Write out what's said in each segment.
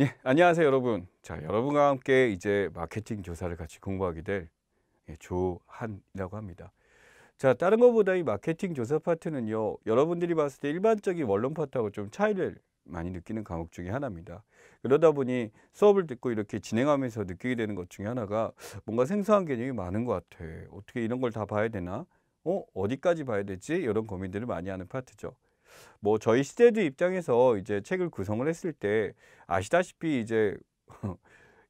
예, 안녕하세요 여러분. 자, 여러분과 함께 이제 마케팅 교사를 같이 공부하게 될 예, 조한이라고 합니다. 자, 다른 것보다 이 마케팅 교사 파트는요. 여러분들이 봤을 때 일반적인 원론 파트하고 좀 차이를 많이 느끼는 과목 중에 하나입니다. 그러다 보니 수업을 듣고 이렇게 진행하면서 느끼게 되는 것 중에 하나가 뭔가 생소한 개념이 많은 것 같아. 어떻게 이런 걸 다 봐야 되나? 어? 어디까지 봐야 되지? 이런 고민들을 많이 하는 파트죠. 뭐 저희 시대도 입장에서 이제 책을 구성을 했을 때 아시다시피 이제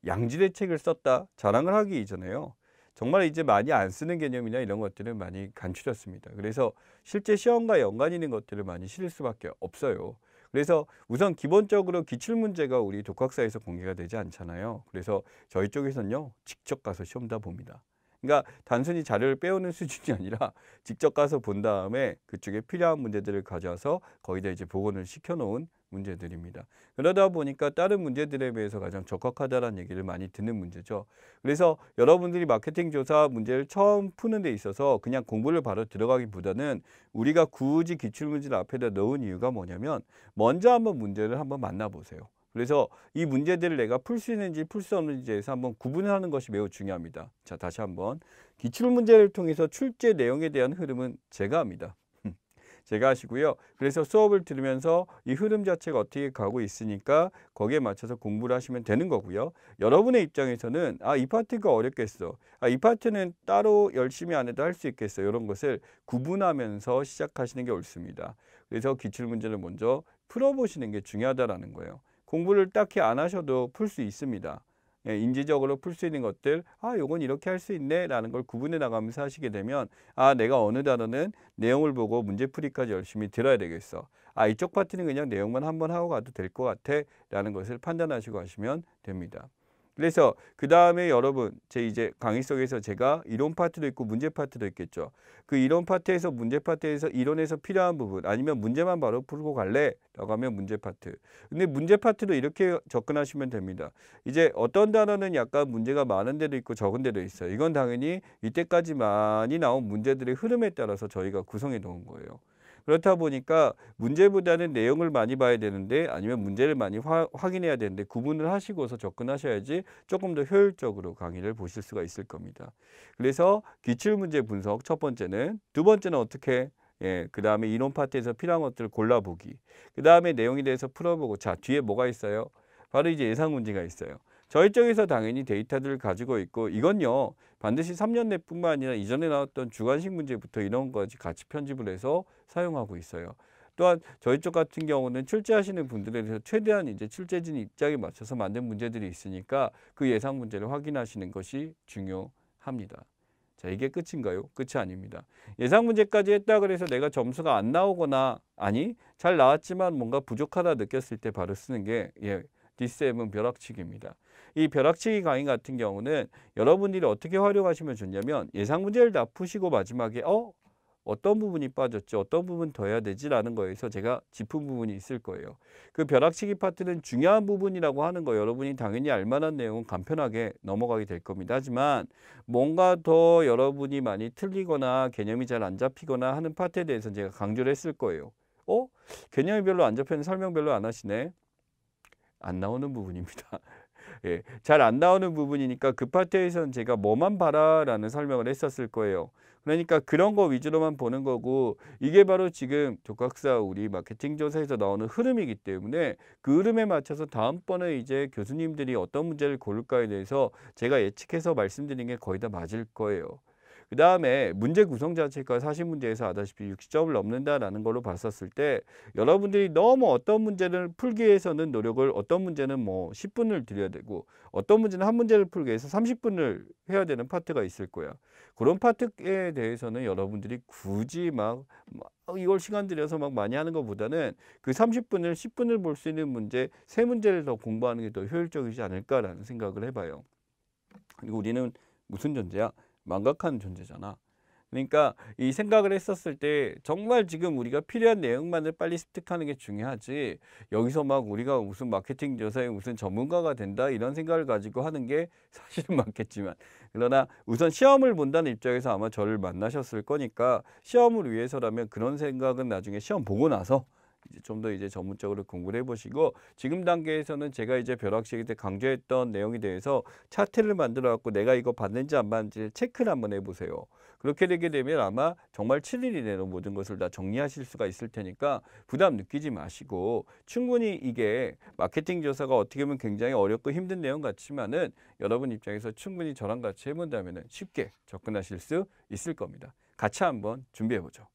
양질의 책을 썼다 자랑을 하기 이전에요. 정말 이제 많이 안 쓰는 개념이나 이런 것들을 많이 간추렸습니다. 그래서 실제 시험과 연관 있는 것들을 많이 실을 수밖에 없어요. 그래서 우선 기본적으로 기출 문제가 우리 독학사에서 공개가 되지 않잖아요. 그래서 저희 쪽에서는요 직접 가서 시험 다 봅니다. 그러니까 단순히 자료를 빼오는 수준이 아니라 직접 가서 본 다음에 그쪽에 필요한 문제들을 가져와서 거기다 이제 복원을 시켜놓은 문제들입니다. 그러다 보니까 다른 문제들에 비해서 가장 적합하다는 얘기를 많이 듣는 문제죠. 그래서 여러분들이 마케팅 조사 문제를 처음 푸는 데 있어서 그냥 공부를 바로 들어가기보다는 우리가 굳이 기출문제를 앞에다 넣은 이유가 뭐냐면 먼저 한번 문제를 한번 만나보세요. 그래서 이 문제들을 내가 풀 수 있는지 풀 수 없는지에서 한번 구분하는 것이 매우 중요합니다. 자 다시 한번 기출 문제를 통해서 출제 내용에 대한 흐름은 제가 합니다. 제가 하시고요. 그래서 수업을 들으면서 이 흐름 자체가 어떻게 가고 있으니까 거기에 맞춰서 공부를 하시면 되는 거고요. 여러분의 입장에서는 아 이 파트가 어렵겠어. 아 이 파트는 따로 열심히 안 해도 할 수 있겠어. 이런 것을 구분하면서 시작하시는 게 옳습니다. 그래서 기출문제를 먼저 풀어보시는 게 중요하다라는 거예요. 공부를 딱히 안 하셔도 풀 수 있습니다. 예, 인지적으로 풀 수 있는 것들 아 요건 이렇게 할 수 있네 라는 걸 구분해 나가면서 하시게 되면 아 내가 어느 단어는 내용을 보고 문제풀이까지 열심히 들어야 되겠어 아 이쪽 파트는 그냥 내용만 한번 하고 가도 될 것 같아 라는 것을 판단하시고 하시면 됩니다. 그래서 그 다음에 여러분 제 이제 강의 속에서 제가 이론 파트도 있고 문제 파트도 있겠죠. 그 이론 파트에서 문제 파트에서 이론에서 필요한 부분 아니면 문제만 바로 풀고 갈래? 라고 하면 문제 파트. 근데 문제 파트도 이렇게 접근하시면 됩니다. 이제 어떤 단어는 약간 문제가 많은 데도 있고 적은 데도 있어요. 이건 당연히 이때까지 많이 나온 문제들의 흐름에 따라서 저희가 구성해 놓은 거예요. 그렇다 보니까 문제보다는 내용을 많이 봐야 되는데 아니면 문제를 많이 화, 확인해야 되는데 구분을 하시고서 접근하셔야지 조금 더 효율적으로 강의를 보실 수가 있을 겁니다. 그래서 기출문제 분석 첫 번째는 두 번째는 어떻게 예, 그 다음에 이론 파트에서 필요한 것들을 골라보기. 그 다음에 내용에 대해서 풀어보고, 자, 뒤에 뭐가 있어요? 바로 이제 예상 문제가 있어요. 저희 쪽에서 당연히 데이터들을 가지고 있고 이건요 반드시 3년 내뿐만 아니라 이전에 나왔던 주관식 문제부터 이런까지 같이 편집을 해서 사용하고 있어요. 또한 저희 쪽 같은 경우는 출제하시는 분들에 대해서 최대한 이제 출제진 입장에 맞춰서 만든 문제들이 있으니까 그 예상 문제를 확인하시는 것이 중요합니다. 자 이게 끝인가요? 끝이 아닙니다. 예상 문제까지 했다 그래서 내가 점수가 안 나오거나 아니 잘 나왔지만 뭔가 부족하다 느꼈을 때 바로 쓰는 게 예, D7 벼락치기입니다. 이 벼락치기 강의 같은 경우는 여러분들이 어떻게 활용하시면 좋냐면 예상 문제를 다 푸시고 마지막에 어? 어떤 부분이 빠졌지 어떤 부분 더 해야 되지라는 거에서 제가 짚은 부분이 있을 거예요. 그 벼락치기 파트는 중요한 부분이라고 하는 거 여러분이 당연히 알만한 내용은 간편하게 넘어가게 될 겁니다. 하지만 뭔가 더 여러분이 많이 틀리거나 개념이 잘 안 잡히거나 하는 파트에 대해서 제가 강조를 했을 거예요. 어? 개념이 별로 안잡혔는 설명 별로 안 하시네. 안 나오는 부분입니다. 예, 잘 안 나오는 부분이니까 그 파트에서는 제가 뭐만 봐라라는 설명을 했었을 거예요. 그러니까 그런 거 위주로만 보는 거고 이게 바로 지금 독학사 우리 마케팅 조사에서 나오는 흐름이기 때문에 그 흐름에 맞춰서 다음번에 이제 교수님들이 어떤 문제를 고를까에 대해서 제가 예측해서 말씀드린 게 거의 다 맞을 거예요. 그 다음에 문제 구성 자체가 사실 문제에서 아다시피 60점을 넘는다라는 걸로 봤었을 때 여러분들이 너무 어떤 문제를 풀기 위해서는 노력을 어떤 문제는 뭐 10분을 드려야 되고 어떤 문제는 한 문제를 풀기 위해서 30분을 해야 되는 파트가 있을 거야. 그런 파트에 대해서는 여러분들이 굳이 막, 막 어, 이걸 시간 들여서 막 많이 하는 것보다는 그 30분을 10분을 볼 수 있는 문제 세 문제를 더 공부하는 게 더 효율적이지 않을까라는 생각을 해봐요. 그리고 우리는 무슨 존재야? 망각한 존재잖아. 그러니까 이 생각을 했었을 때 정말 지금 우리가 필요한 내용만을 빨리 습득하는 게 중요하지 여기서 막 우리가 무슨 마케팅 조사에 무슨 전문가가 된다 이런 생각을 가지고 하는 게 사실은 맞겠지만 그러나 우선 시험을 본다는 입장에서 아마 저를 만나셨을 거니까 시험을 위해서라면 그런 생각은 나중에 시험 보고 나서 이제 좀더 이제 전문적으로 공부를 해보시고 지금 단계에서는 제가 이제 벼락시기 때 강조했던 내용에 대해서 차트를 만들어 갖고 내가 이거 받는지 안 받는지 체크를 한번 해보세요. 그렇게 되게 되면 아마 정말 7일 이내로 모든 것을 다 정리하실 수가 있을 테니까 부담 느끼지 마시고 충분히 이게 마케팅 조사가 어떻게 보면 굉장히 어렵고 힘든 내용 같지만은 여러분 입장에서 충분히 저랑 같이 해본다면 쉽게 접근하실 수 있을 겁니다. 같이 한번 준비해보죠.